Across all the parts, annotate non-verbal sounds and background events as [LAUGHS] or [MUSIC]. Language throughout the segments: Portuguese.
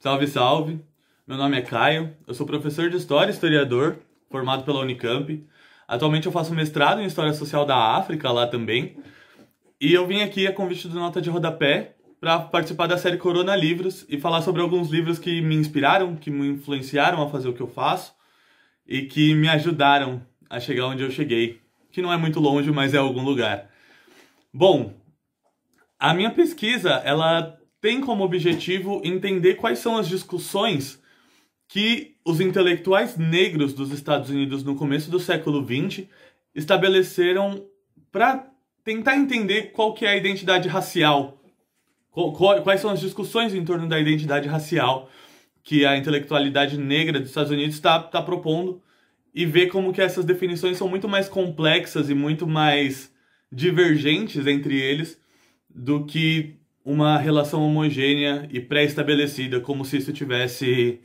Salve, salve! Meu nome é Caio, eu sou professor de História e historiador, formado pela Unicamp. Atualmente eu faço mestrado em História Social da África lá também. E eu vim aqui a convite do Nota de Rodapé para participar da série Corona Livros e falar sobre alguns livros que me inspiraram, que me influenciaram a fazer o que eu faço e que me ajudaram a chegar onde eu cheguei, que não é muito longe, mas é algum lugar. Bom, a minha pesquisa, ela tem como objetivo entender quais são as discussões que os intelectuais negros dos Estados Unidos no começo do século XX estabeleceram para tentar entender qual que é a identidade racial, quais são as discussões em torno da identidade racial que a intelectualidade negra dos Estados Unidos está tá propondo e ver como que essas definições são muito mais complexas e muito mais divergentes entre eles do que uma relação homogênea e pré-estabelecida, como se isso tivesse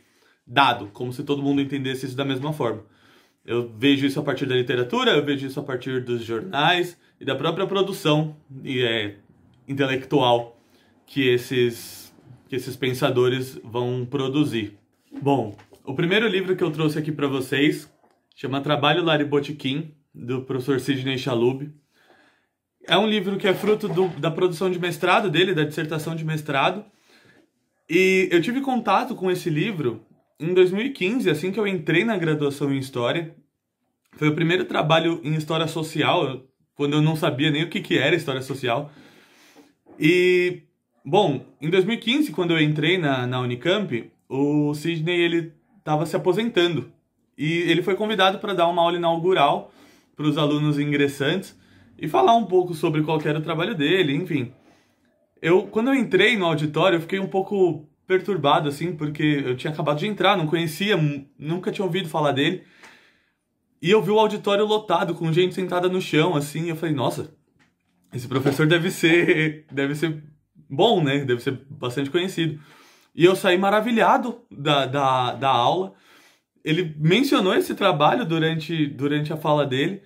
dado, como se todo mundo entendesse isso da mesma forma. Eu vejo isso a partir da literatura, eu vejo isso a partir dos jornais e da própria produção e é, intelectual que esses, que esses pensadores vão produzir. Bom, o primeiro livro que eu trouxe aqui para vocês chama Trabalho Lari Botiquim, do professor Sidney Chalub. É um livro que é fruto do, da produção de mestrado dele, da dissertação de mestrado. E eu tive contato com esse livro em 2015, assim que eu entrei na graduação em História. Foi o primeiro trabalho em História Social, quando eu não sabia nem o que, que era História Social. E, bom, em 2015, quando eu entrei na, na Unicamp, o Sidney, ele estava se aposentando. E ele foi convidado para dar uma aula inaugural para os alunos ingressantes e falar um pouco sobre qual era o trabalho dele, enfim. Eu, quando eu entrei no auditório, eu fiquei um pouco perturbado, assim, porque eu tinha acabado de entrar, não conhecia, nunca tinha ouvido falar dele. E eu vi o auditório lotado, com gente sentada no chão, assim, e eu falei, nossa, esse professor deve ser, deve ser bom, né? Deve ser bastante conhecido. E eu saí maravilhado da, da, da aula. Ele mencionou esse trabalho durante, durante a fala dele.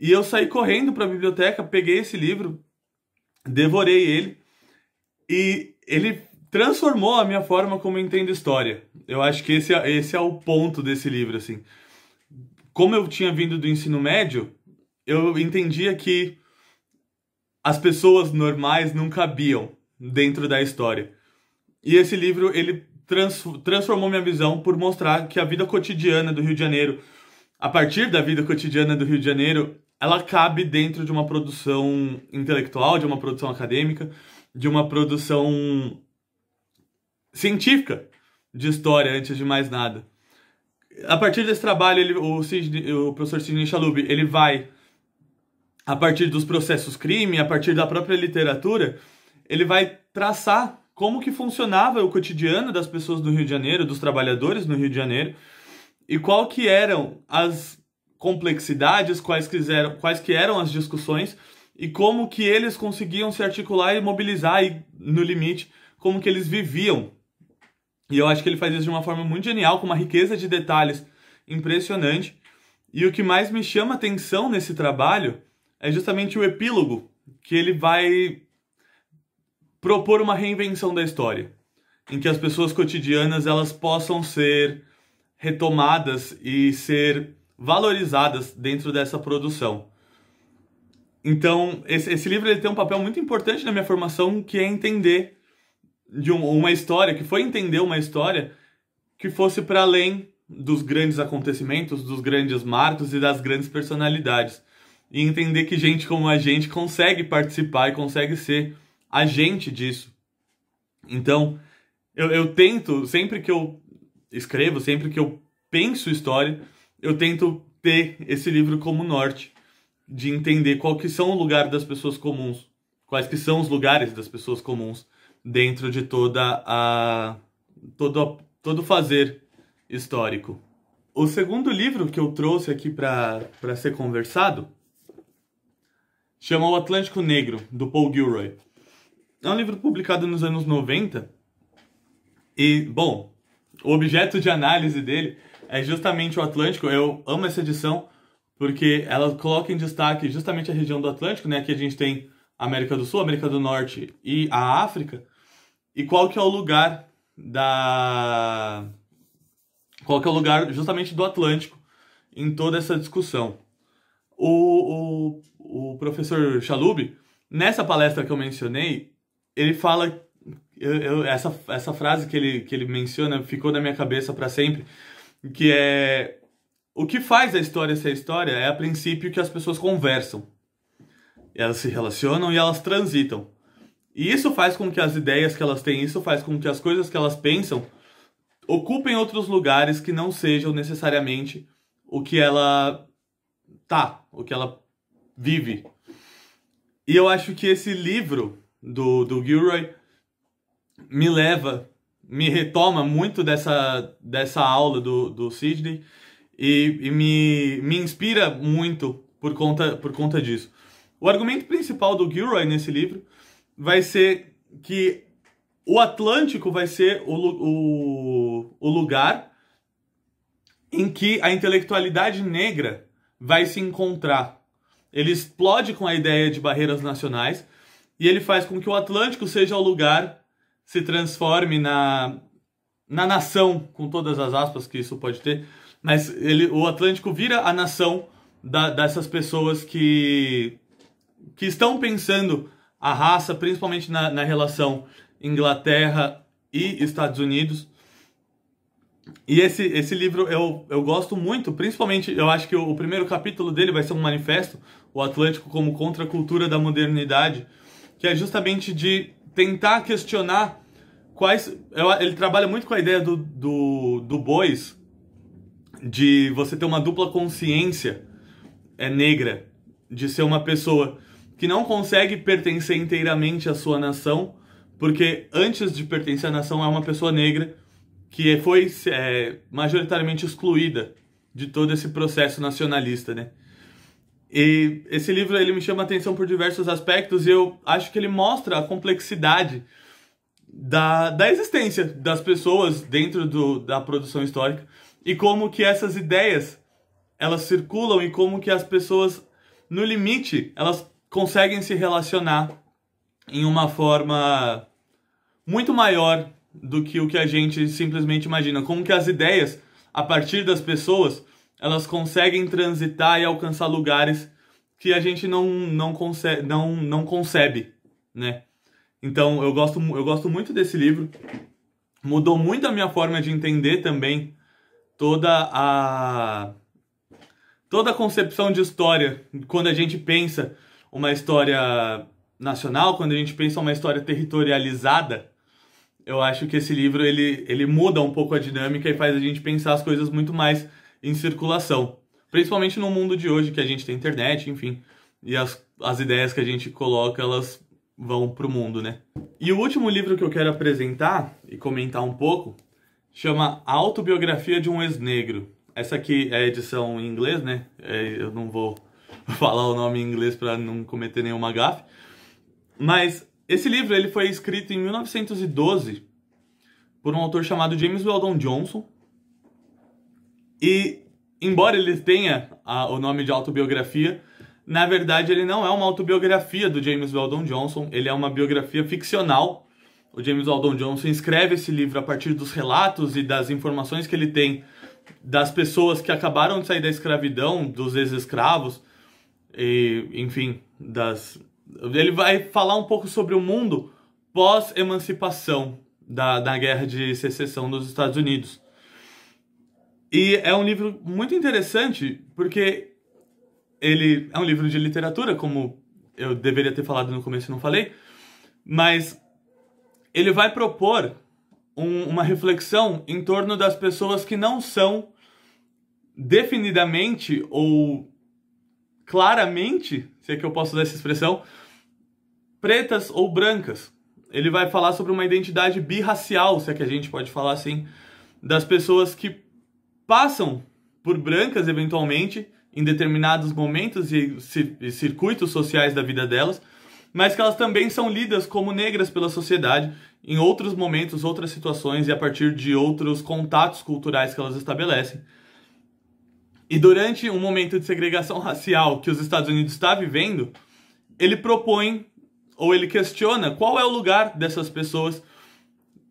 E eu saí correndo para a biblioteca, peguei esse livro, devorei ele e ele transformou a minha forma como eu entendo história. Eu acho que esse é, esse é o ponto desse livro, assim. Como eu tinha vindo do ensino médio, eu entendia que as pessoas normais não cabiam dentro da história. E esse livro, ele trans, transformou minha visão por mostrar que a vida cotidiana do Rio de Janeiro, a partir da vida cotidiana do Rio de Janeiro, ela cabe dentro de uma produção intelectual, de uma produção acadêmica, de uma produção científica de história, antes de mais nada. A partir desse trabalho, ele, o, Sidney, o professor Sidney Chalub, ele vai, a partir dos processos crime, a partir da própria literatura, ele vai traçar como que funcionava o cotidiano das pessoas do Rio de Janeiro, dos trabalhadores no Rio de Janeiro, e qual que eram as complexidades, quais, quiseram, quais que eram as discussões e como que eles conseguiam se articular e mobilizar e, no limite, como que eles viviam. E eu acho que ele faz isso de uma forma muito genial, com uma riqueza de detalhes impressionante. E o que mais me chama atenção nesse trabalho é justamente o epílogo, que ele vai propor uma reinvenção da história, em que as pessoas cotidianas elas possam ser retomadas e ser valorizadas dentro dessa produção. Então, esse, esse livro ele tem um papel muito importante na minha formação, que é entender de um, uma história, que foi entender uma história que fosse para além dos grandes acontecimentos, dos grandes marcos e das grandes personalidades. E entender que gente como a gente consegue participar e consegue ser agente disso. Então, eu, eu tento, sempre que eu escrevo, sempre que eu penso história, eu tento ter esse livro como norte de entender qual que são o lugar das pessoas comuns, quais que são os lugares das pessoas comuns dentro de toda a todo todo fazer histórico. O segundo livro que eu trouxe aqui para ser conversado chama O Atlântico Negro, do Paul Gilroy. É um livro publicado nos anos 90 e, bom, o objeto de análise dele é justamente o Atlântico. Eu amo essa edição porque ela coloca em destaque justamente a região do Atlântico, né? Aqui a gente tem a América do Sul, a América do Norte e a África. E qual que é o lugar da qual que é o lugar justamente do Atlântico em toda essa discussão. O, o, o professor Chalub, nessa palestra que eu mencionei, ele fala eu, eu, essa, essa frase que ele, que ele menciona ficou na minha cabeça para sempre que é o que faz a história ser história é a princípio que as pessoas conversam. Elas se relacionam e elas transitam. E isso faz com que as ideias que elas têm, isso faz com que as coisas que elas pensam ocupem outros lugares que não sejam necessariamente o que ela tá, o que ela vive. E eu acho que esse livro do, do Gilroy me leva me retoma muito dessa, dessa aula do, do Sidney e, e, me, me inspira muito por conta, por conta disso. O argumento principal do Gilroy nesse livro vai ser que o Atlântico vai ser o, o, o lugar em que a intelectualidade negra vai se encontrar. Ele explode com a ideia de barreiras nacionais e ele faz com que o Atlântico seja o lugar se transforme na, na nação, com todas as aspas que isso pode ter, mas ele, o Atlântico vira a nação da, dessas pessoas que, que estão pensando a raça, principalmente na, na relação Inglaterra e Estados Unidos. E esse, esse livro eu, eu gosto muito, principalmente eu acho que o, o primeiro capítulo dele vai ser um manifesto, o Atlântico como contracultura da modernidade, que é justamente de tentar questionar quais. Ele trabalha muito com a ideia do, do, do Bois, de você ter uma dupla consciência é negra, de ser uma pessoa que não consegue pertencer inteiramente à sua nação, porque antes de pertencer à nação é uma pessoa negra que foi é, majoritariamente excluída de todo esse processo nacionalista, né? E esse livro ele me chama a atenção por diversos aspectos e eu acho que ele mostra a complexidade da, da existência das pessoas dentro do, da produção histórica e como que essas ideias elas circulam e como que as pessoas no limite elas conseguem se relacionar em uma forma muito maior do que o que a gente simplesmente imagina, como que as ideias a partir das pessoas elas conseguem transitar e alcançar lugares que a gente não, não, concebe, não, não concebe, né? Então, eu gosto, eu gosto muito desse livro. Mudou muito a minha forma de entender também toda a toda a concepção de história quando a gente pensa uma história nacional, quando a gente pensa uma história territorializada, eu acho que esse livro ele, ele muda um pouco a dinâmica e faz a gente pensar as coisas muito mais em circulação. Principalmente no mundo de hoje que a gente tem internet, enfim, e as, as ideias que a gente coloca, elas vão para o mundo, né? E o último livro que eu quero apresentar e comentar um pouco chama Autobiografia de um Ex-Negro. Essa aqui é a edição em inglês, né? É, eu não vou [LAUGHS] falar o nome em inglês para não cometer nenhuma gafe. Mas esse livro ele foi escrito em 1912 por um autor chamado James Weldon Johnson, e, embora ele tenha a, o nome de autobiografia, na verdade ele não é uma autobiografia do James Weldon Johnson, ele é uma biografia ficcional. O James Weldon Johnson escreve esse livro a partir dos relatos e das informações que ele tem das pessoas que acabaram de sair da escravidão, dos ex-escravos, e, enfim, das... Ele vai falar um pouco sobre o mundo pós-emancipação da, da guerra de secessão dos Estados Unidos. E é um livro muito interessante porque ele é um livro de literatura, como eu deveria ter falado no começo e não falei, mas ele vai propor um, uma reflexão em torno das pessoas que não são definidamente ou claramente, se é que eu posso usar essa expressão, pretas ou brancas. Ele vai falar sobre uma identidade birracial, se é que a gente pode falar assim, das pessoas que passam por brancas eventualmente em determinados momentos e circuitos sociais da vida delas, mas que elas também são lidas como negras pela sociedade em outros momentos, outras situações e a partir de outros contatos culturais que elas estabelecem. E durante um momento de segregação [LAUGHS] racial que os Estados Unidos está vivendo, ele propõe ou ele questiona qual é o lugar dessas pessoas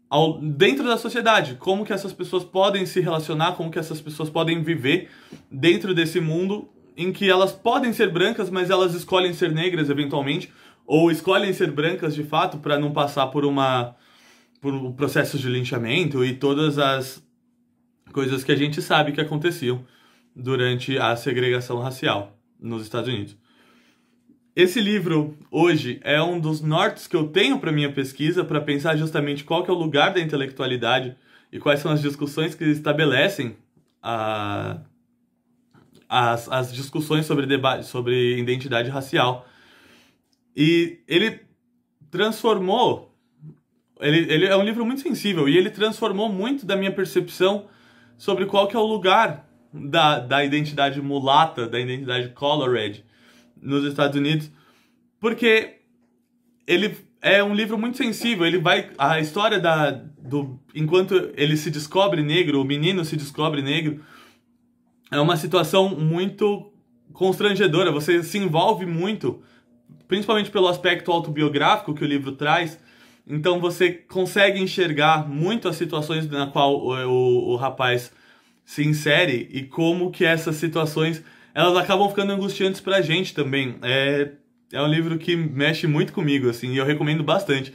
ao, dentro da sociedade, como que essas pessoas podem se relacionar, como que essas pessoas podem viver dentro desse mundo em que elas podem ser brancas, mas elas escolhem ser negras eventualmente, ou escolhem ser brancas de fato para não passar por uma por um processo de linchamento e todas as coisas que a gente sabe que aconteciam durante a segregação racial nos Estados Unidos. Esse livro hoje é um dos nortes que eu tenho para minha pesquisa para pensar justamente qual que é o lugar da intelectualidade e quais são as discussões que estabelecem a, as, as discussões sobre debate sobre identidade racial. E ele transformou ele, ele é um livro muito sensível e ele transformou muito da minha percepção sobre qual que é o lugar da, da identidade mulata, da identidade colored nos Estados Unidos, porque ele é um livro muito sensível. Ele vai a história da do enquanto ele se descobre negro, o menino se descobre negro, é uma situação muito constrangedora. Você se envolve muito, principalmente pelo aspecto autobiográfico que o livro traz. Então você consegue enxergar muito as situações na qual o, o, o rapaz se insere e como que essas situações elas acabam ficando angustiantes pra gente também. É, é um livro que mexe muito comigo, assim, e eu recomendo bastante.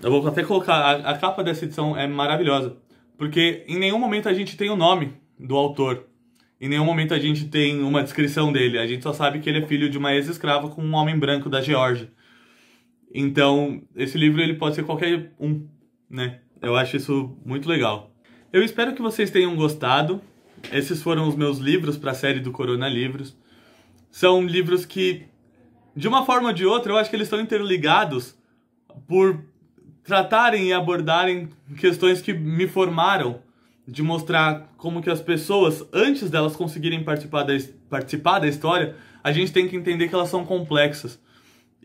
Eu vou até colocar, a, a capa dessa edição é maravilhosa, porque em nenhum momento a gente tem o nome do autor, em nenhum momento a gente tem uma descrição dele, a gente só sabe que ele é filho de uma ex-escrava com um homem branco da Geórgia. Então, esse livro ele pode ser qualquer um, né? Eu acho isso muito legal. Eu espero que vocês tenham gostado. Esses foram os meus livros para a série do Corona Livros. São livros que, de uma forma ou de outra, eu acho que eles estão interligados por tratarem e abordarem questões que me formaram de mostrar como que as pessoas, antes delas conseguirem participar da, participar da história, a gente tem que entender que elas são complexas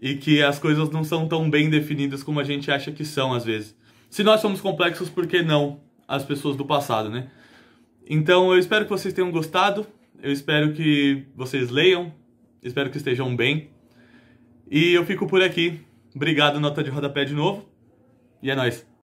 e que as coisas não são tão bem definidas como a gente acha que são às vezes. Se nós somos complexos, por que não as pessoas do passado, né? Então eu espero que vocês tenham gostado, eu espero que vocês leiam, espero que estejam bem. E eu fico por aqui. Obrigado, nota de rodapé de novo. E é nóis.